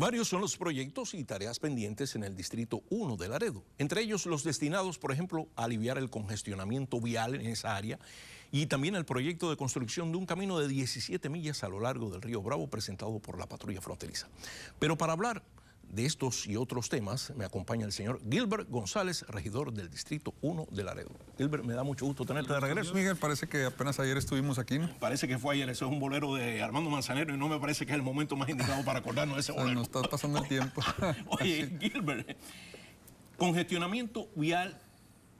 Varios son los proyectos y tareas pendientes en el Distrito 1 de Laredo, entre ellos los destinados, por ejemplo, a aliviar el congestionamiento vial en esa área y también el proyecto de construcción de un camino de 17 millas a lo largo del río Bravo presentado por la patrulla fronteriza. Pero para hablar de estos y otros temas me acompaña el señor Gilbert González, regidor del Distrito 1 de Laredo. Gilbert, me da mucho gusto tenerte de regreso. Miguel, parece que apenas ayer estuvimos aquí, Parece que fue ayer, Eso es un bolero de Armando Manzanero y no me parece que es el momento más indicado para acordarnos de ese bolero. nos está pasando el tiempo. Oye, Gilbert, congestionamiento vial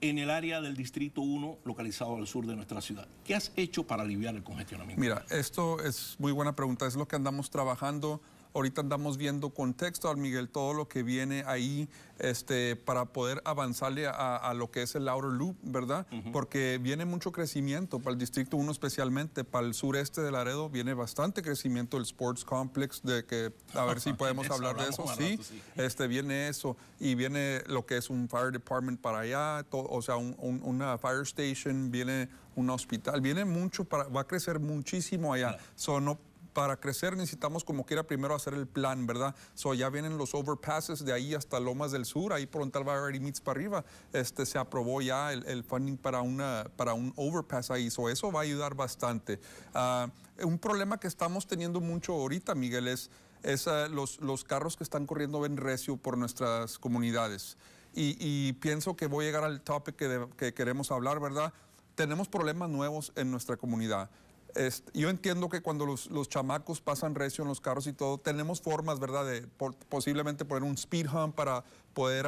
en el área del Distrito 1, localizado al sur de nuestra ciudad. ¿Qué has hecho para aliviar el congestionamiento? Mira, esto es muy buena pregunta, es lo que andamos trabajando Ahorita andamos viendo contexto, AL Miguel, todo lo que viene ahí este, para poder avanzarle a, lo que es el Outer Loop, ¿verdad? Porque viene mucho crecimiento para el Distrito 1 especialmente, para el sureste de Laredo viene bastante crecimiento el Sports Complex, de que a ver si podemos hablar de eso, sí, Este, viene eso y viene lo que es un Fire Department para allá, o sea, una Fire Station, viene un hospital, viene mucho, para, va a crecer muchísimo allá. Son para crecer necesitamos como quiera primero hacer el plan, ¿verdad? So ya vienen los overpasses de ahí hasta Lomas del Sur, ahí por TAL Barry Meets para arriba, este, se aprobó ya el, funding para, una, para un overpass ahí, eso va a ayudar bastante. Ah, un problema que estamos teniendo mucho ahorita, Miguel, es, ah, los, los carros que están corriendo en recio por nuestras comunidades. Y, pienso que voy a llegar al topic que, que queremos hablar, ¿verdad? Tenemos problemas nuevos en nuestra comunidad yo entiendo que cuando los, los, chamacos pasan recio en los carros y todo, tenemos formas, ¿verdad? De posiblemente poner un speed hump para poder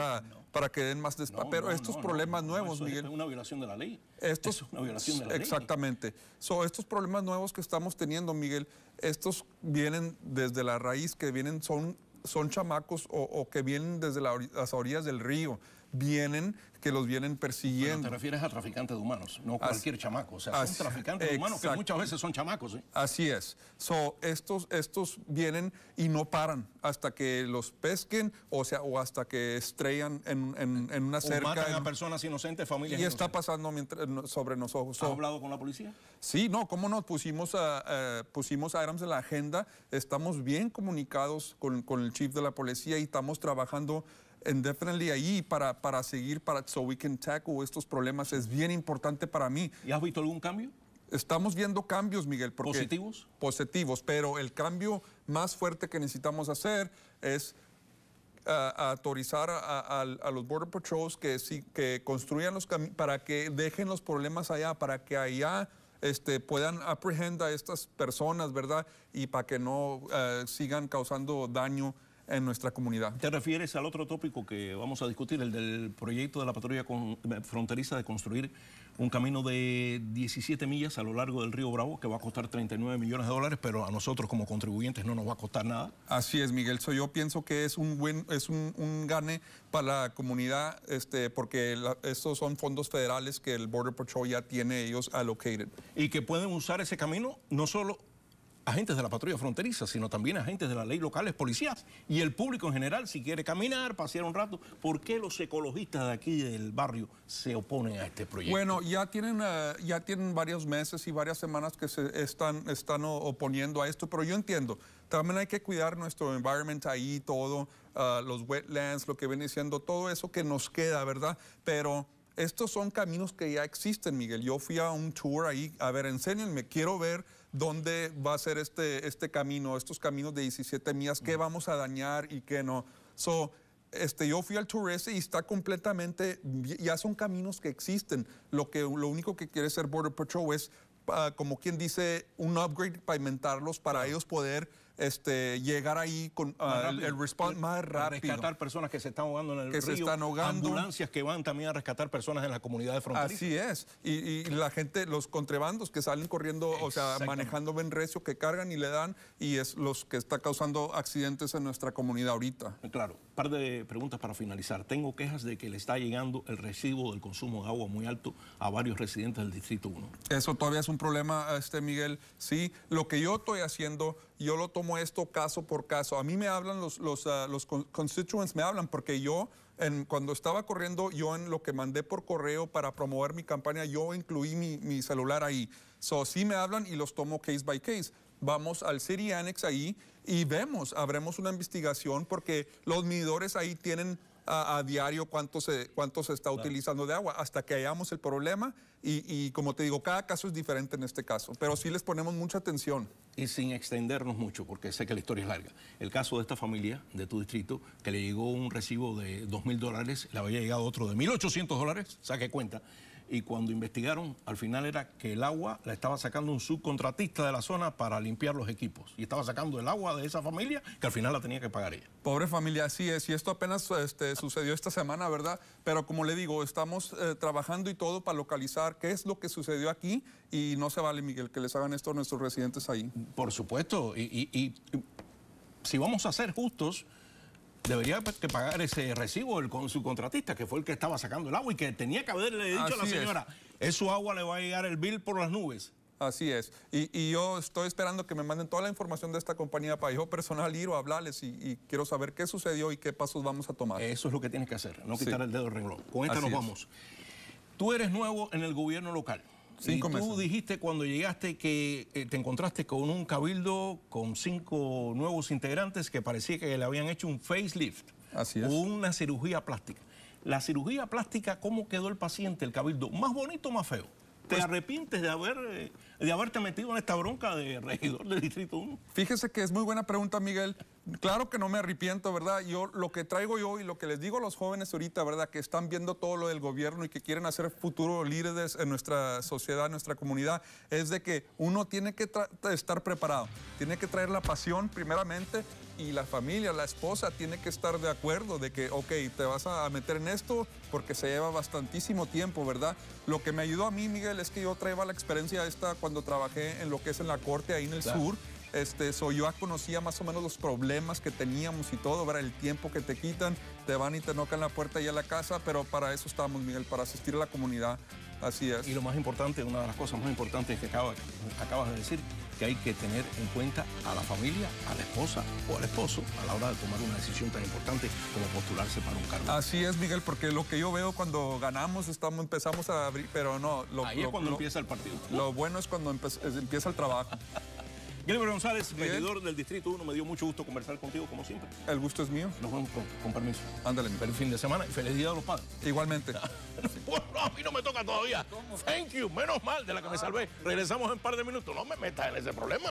para que den más despacio. Pero estos problemas nuevos, Miguel. Es una violación de la ley. Estos, es una violación de la exactamente. ley. Exactamente. estos problemas nuevos que estamos teniendo, Miguel, estos vienen desde la raíz, que vienen, son, son chamacos o, que vienen desde las orillas del río vienen, que los vienen persiguiendo. te refieres a traficantes de humanos, no cualquier chamaco. O sea, son traficantes de humanos que muchas veces son chamacos. ¿eh? Así es. So, estos, estos vienen y no paran hasta que los pesquen o, sea, o hasta que estrellan en, en, una cerca. matan en, a personas inocentes, familias Y está pasando mientras, sobre nosotros. So, ¿Has hablado con la policía? Sí, no, cómo no, pusimos a, pusimos a en la agenda, estamos bien comunicados con, con el chief de la policía y estamos trabajando and definitely ahí para, para seguir, para so we can tackle estos problemas es bien importante para mí. ¿Y has visto algún cambio? Estamos viendo cambios, Miguel. ¿Positivos? Positivos, pero el cambio más fuerte que necesitamos hacer es eh, autorizar a, los Border Patrols que, que construyan los caminos para que dejen los problemas allá, para que allá este, puedan aprehender a estas personas, ¿verdad? Y para que no eh, sigan causando daño en nuestra comunidad. ¿Te refieres al otro tópico que vamos a discutir, el del proyecto de la patrulla eh, fronteriza de construir un camino de 17 millas a lo largo del río Bravo que va a costar 39 millones de dólares, pero a nosotros como contribuyentes no nos va a costar nada? Así es, Miguel. yo pienso que es un buen, es un, gane para la comunidad, este, porque estos son fondos federales que el Border Patrol ya tiene ellos allocated. Y que pueden usar ese camino no solo agentes de la patrulla fronteriza, sino también agentes de la ley locales, policías y el público en general, si quiere caminar, pasear un rato, ¿por qué los ecologistas de aquí del barrio se oponen a este proyecto? Bueno, ya tienen, eh, ya tienen varios meses y varias semanas que se están, están oponiendo a esto, pero yo entiendo, también hay que cuidar nuestro environment ahí, todo, eh, los wetlands, lo que ven diciendo, todo eso que nos queda, ¿verdad? Pero estos son caminos que ya existen, Miguel. Yo fui a un tour ahí, a ver, enséñenme, quiero ver dónde va a ser este, este camino, estos caminos de 17 millas, qué vamos a dañar y qué no. So, este, yo fui al Tourese y está completamente, ya son caminos que existen. Lo, que, lo único que quiere ser Border Patrol es, ah, como quien dice, un upgrade, para inventarlos, para ellos poder este, llegar ahí con ah, el, response más rápido. Rescatar personas que se están ahogando en el que se están ahogando. Ambulancias que van también a rescatar personas en la comunidad de fronteras Así es. Y, la gente, los contrabandos que salen corriendo, o sea, manejando benrecio que cargan y le dan, y es los que está causando accidentes en nuestra comunidad ahorita. Claro de preguntas para finalizar. Tengo quejas de que le está llegando el recibo del consumo de agua muy alto a varios residentes del Distrito 1. Eso todavía es un problema, este Miguel. Sí, lo que yo estoy haciendo, yo lo tomo esto caso por caso. A mí me hablan los, los, ah, los constituents, me hablan porque yo... En, cuando estaba corriendo, yo en lo que mandé por correo para promover mi campaña, yo incluí mi, mi celular ahí. So, sí me hablan y los tomo case by case vamos al City Annex ahí y vemos, habremos una investigación porque los midores ahí tienen a, diario cuánto se, está utilizando de agua hasta que hayamos el problema y, como te digo, cada caso es diferente en este caso, pero sí les ponemos mucha atención. Y sin extendernos mucho, porque sé que la historia es larga. El caso de esta familia de tu distrito, que le llegó un recibo de dos mil dólares, le había llegado otro de 1.800 dólares, saque cuenta, y cuando investigaron, al final era que el agua la estaba sacando un subcontratista de la zona para limpiar los equipos. Y estaba sacando el agua de esa familia que al final la tenía que pagar ella. Pobre familia, así es. Y esto apenas este, sucedió esta semana, ¿verdad? Pero como le digo, estamos eh, trabajando y todo para localizar qué es lo que sucedió aquí y no se vale, Miguel, que les hagan esto a nuestros residentes ahí. Por supuesto. y si vamos a ser justos, debería pues, pagar ese recibo el, con su contratista, que fue el que estaba sacando el agua y que tenía que haberle dicho a la señora, es. su agua le va a llegar el bill por las nubes. Así es. Y, yo estoy esperando que me manden toda la información de esta compañía para yo personal ir o hablarles y, quiero saber qué sucedió y qué pasos vamos a tomar. Eso es lo que tienes que hacer, no quitar el dedo del renglón. Con esta nos vamos. Tú eres nuevo en el gobierno local y tú dijiste cuando llegaste que eh, te encontraste con un cabildo con cinco nuevos integrantes que parecía que le habían hecho un facelift. Así una cirugía plástica. La cirugía plástica, ¿cómo quedó el paciente, el cabildo? ¿Más bonito o más feo? ¿Te pues- arrepientes de, haber, eh, de haberte metido en esta bronca de regidor del Distrito 1? Fíjese que es muy buena pregunta, Miguel, Claro que no me arrepiento, ¿verdad? Yo lo que traigo yo y lo que les digo a los jóvenes ahorita, ¿verdad? Que están viendo todo lo del gobierno y que quieren hacer futuros líderes en nuestra sociedad, en nuestra comunidad, es de que uno tiene que estar preparado, tiene que traer la pasión primeramente y la familia, la esposa, tiene que estar de acuerdo de que, ok, te vas a meter en esto porque se lleva bastantísimo tiempo, ¿verdad? Lo que me ayudó a mí, Miguel, es que yo traía la experiencia esta cuando trabajé en lo que es en la corte ahí en el sur este, yo conocía más o menos los problemas que teníamos y todo, ERA el tiempo que te quitan, te van y te nocan la puerta y a la casa, pero para eso estamos, Miguel, para asistir a la comunidad. Así es. Y lo más importante, una de las cosas más importantes que acabas, de decir, que hay que tener en cuenta a la familia, a la esposa o al esposo a la hora de tomar una decisión tan importante como postularse para un cargo. Así es, Miguel, porque lo que yo veo cuando ganamos estamos, empezamos a abrir, pero no. Lo, Ahí es cuando empieza el partido. Lo bueno es cuando empieza el trabajo. Gilbert González, medidor del Distrito 1, me dio mucho gusto conversar contigo, como siempre. El gusto es mío. Nos vemos con permiso. Ándale. Feliz fin de semana y feliz día a los padres. Igualmente. bueno, a mí no me toca todavía. Thank you, menos mal de la que me ah. salvé. Regresamos en un par de minutos. No me metas en ese problema.